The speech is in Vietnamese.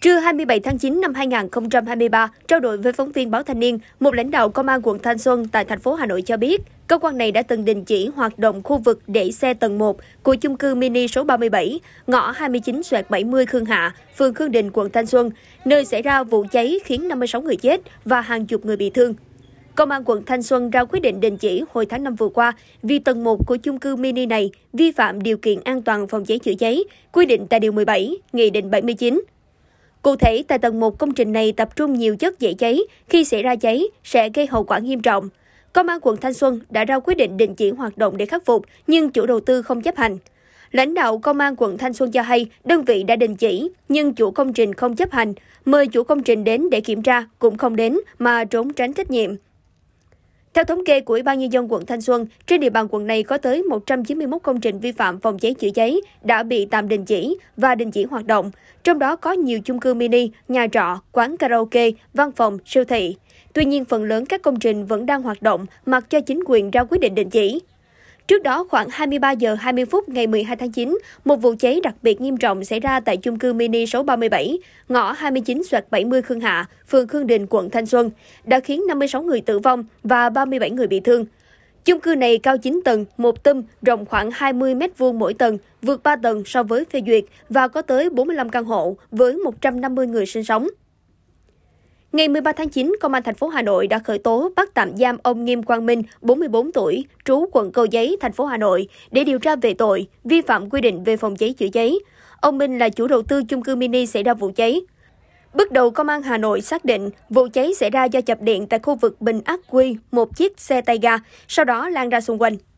Trưa 27 tháng 9 năm 2023, trao đổi với phóng viên báo Thanh niên, một lãnh đạo công an quận Thanh Xuân tại thành phố Hà Nội cho biết, cơ quan này đã từng đình chỉ hoạt động khu vực để xe tầng 1 của chung cư mini số 37, ngõ 29 xoẹt 70 Khương Hạ, phường Khương Đình, quận Thanh Xuân, nơi xảy ra vụ cháy khiến 56 người chết và hàng chục người bị thương. Công an quận Thanh Xuân ra quyết định đình chỉ hồi tháng 5 vừa qua vì tầng 1 của chung cư mini này vi phạm điều kiện an toàn phòng cháy chữa cháy, quy định tại Điều 17, Nghị định 79. Cụ thể, tại tầng 1 công trình này tập trung nhiều chất dễ cháy, khi xảy ra cháy sẽ gây hậu quả nghiêm trọng. Công an quận Thanh Xuân đã ra quyết định đình chỉ hoạt động để khắc phục, nhưng chủ đầu tư không chấp hành. Lãnh đạo Công an quận Thanh Xuân cho hay đơn vị đã đình chỉ, nhưng chủ công trình không chấp hành, mời chủ công trình đến để kiểm tra cũng không đến mà trốn tránh trách nhiệm. Theo thống kê của Ủy ban nhân dân quận Thanh Xuân, trên địa bàn quận này có tới 191 công trình vi phạm phòng cháy chữa cháy đã bị tạm đình chỉ và đình chỉ hoạt động, trong đó có nhiều chung cư mini, nhà trọ, quán karaoke, văn phòng, siêu thị. Tuy nhiên, phần lớn các công trình vẫn đang hoạt động mặc cho chính quyền ra quyết định đình chỉ. Trước đó, khoảng 23 giờ 20 phút ngày 12 tháng 9, một vụ cháy đặc biệt nghiêm trọng xảy ra tại chung cư mini số 37, ngõ 29 xoẹt 70 Khương Hạ, phường Khương Đình, quận Thanh Xuân, đã khiến 56 người tử vong và 37 người bị thương. Chung cư này cao 9 tầng, một tum, rộng khoảng 20 m2 mỗi tầng, vượt 3 tầng so với phê duyệt và có tới 45 căn hộ với 150 người sinh sống. Ngày 13 tháng 9, Công an thành phố Hà Nội đã khởi tố bắt tạm giam ông Nghiêm Quang Minh, 44 tuổi, trú quận Cầu Giấy, thành phố Hà Nội để điều tra về tội vi phạm quy định về phòng cháy chữa cháy. Ông Minh là chủ đầu tư chung cư mini xảy ra vụ cháy. Bước đầu, Công an Hà Nội xác định vụ cháy xảy ra do chập điện tại khu vực Bình Ác Quy, một chiếc xe tay ga, sau đó lan ra xung quanh.